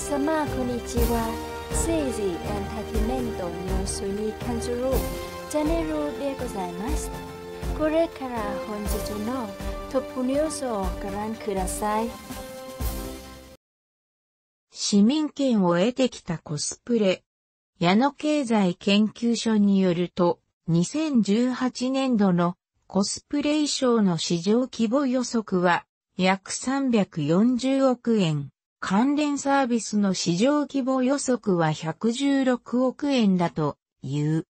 皆様こんにちは政治エンターテイメントニュースに関するチャンネルでございますこれから本日のトップニュースをご覧ください市民権を得てきたコスプレ矢野経済研究所によると2018年度のコスプレ衣装の市場規模予測は約340億円。関連サービスの市場規模予測は116億円だという。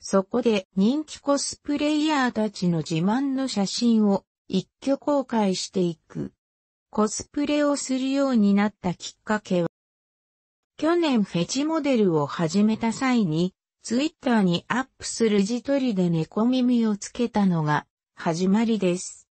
そこで人気コスプレイヤーたちの自慢の写真を一挙公開していく。コスプレをするようになったきっかけは、去年フェチモデルを始めた際に、ツイッターにアップする自撮りで猫耳をつけたのが始まりです。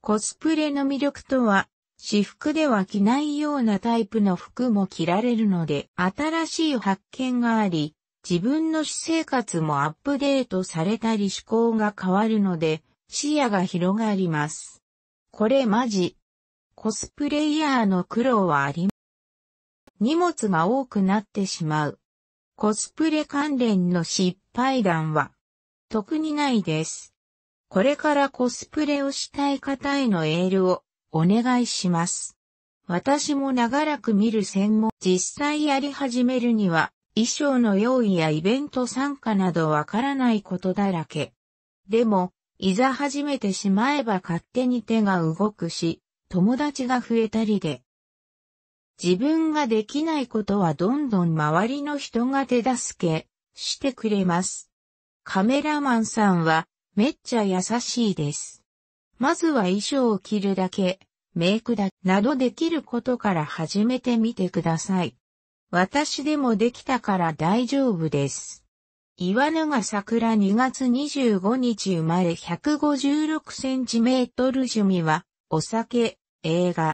コスプレの魅力とは、私服では着ないようなタイプの服も着られるので新しい発見があり、自分の私生活もアップデートされたり思考が変わるので視野が広がります。これマジ。コスプレイヤーの苦労はありま荷物が多くなってしまう。コスプレ関連の失敗談は特にないです。これからコスプレをしたい方へのエールをお願いします。私も長らく見る専門、実際やり始めるには、衣装の用意やイベント参加などわからないことだらけ。でも、いざ始めてしまえば勝手に手が動くし、友達が増えたりで。自分ができないことはどんどん周りの人が手助けしてくれます。カメラマンさんはめっちゃ優しいです。まずは衣装を着るだけ、メイクだ、などできることから始めてみてください。私でもできたから大丈夫です。岩永桜2月25日生まれ156センチメートル趣味は、お酒、映画、